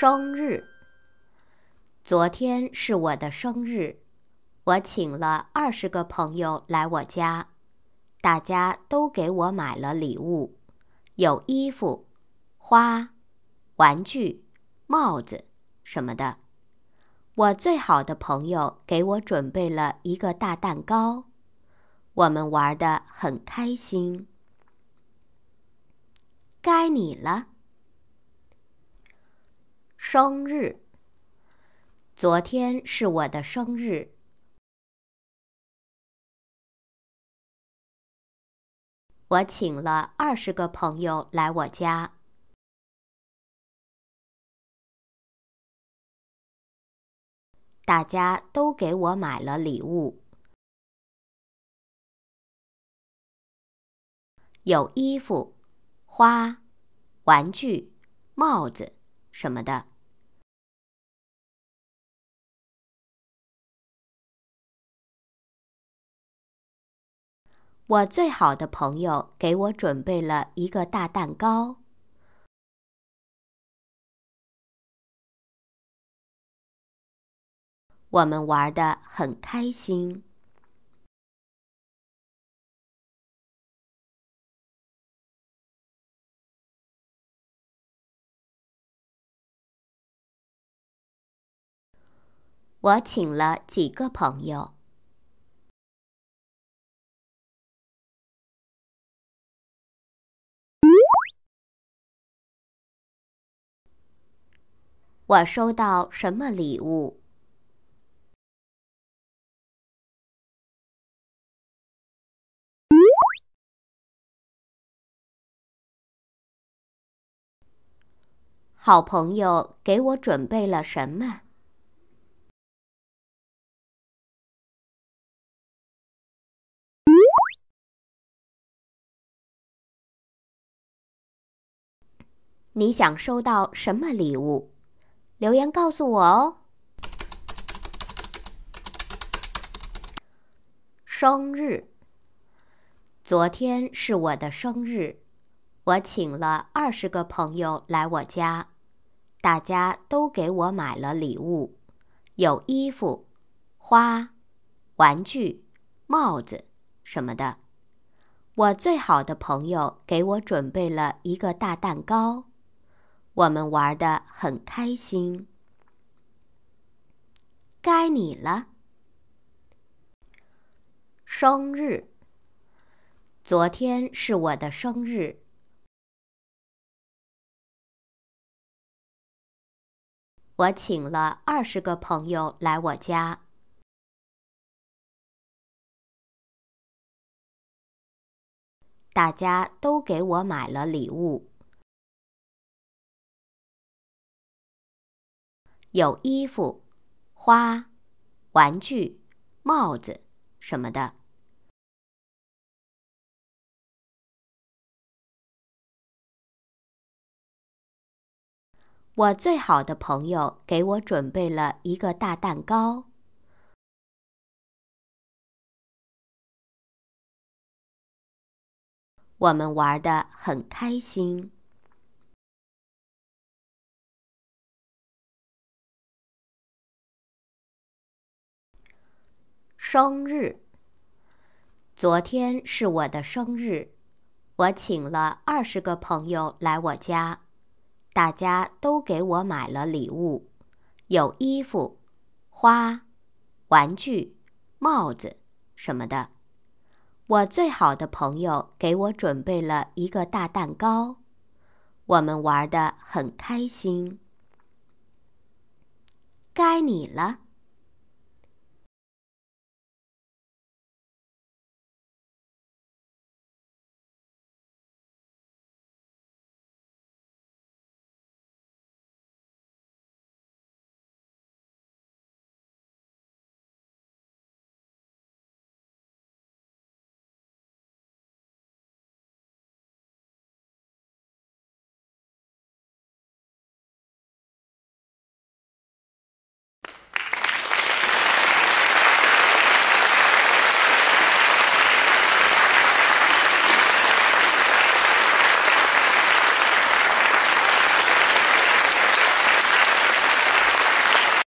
生日。昨天是我的生日，我请了二十个朋友来我家，大家都给我买了礼物，有衣服、花、玩具、帽子什么的。我最好的朋友给我准备了一个大蛋糕，我们玩的很开心。该你了。生日。昨天是我的生日，我请了二十个朋友来我家，大家都给我买了礼物，有衣服、花、玩具、帽子什么的。我最好的朋友给我准备了一个大蛋糕，我们玩的很开心。我请了几个朋友。我收到什么礼物？好朋友给我准备了什么？你想收到什么礼物？留言告诉我哦。生日，昨天是我的生日，我请了二十个朋友来我家，大家都给我买了礼物，有衣服、花、玩具、帽子什么的。我最好的朋友给我准备了一个大蛋糕。我们玩的很开心。该你了。生日。昨天是我的生日。我请了二十个朋友来我家。大家都给我买了礼物。有衣服、花、玩具、帽子什么的。我最好的朋友给我准备了一个大蛋糕，我们玩的很开心。生日。昨天是我的生日，我请了二十个朋友来我家，大家都给我买了礼物，有衣服、花、玩具、帽子什么的。我最好的朋友给我准备了一个大蛋糕，我们玩的很开心。该你了。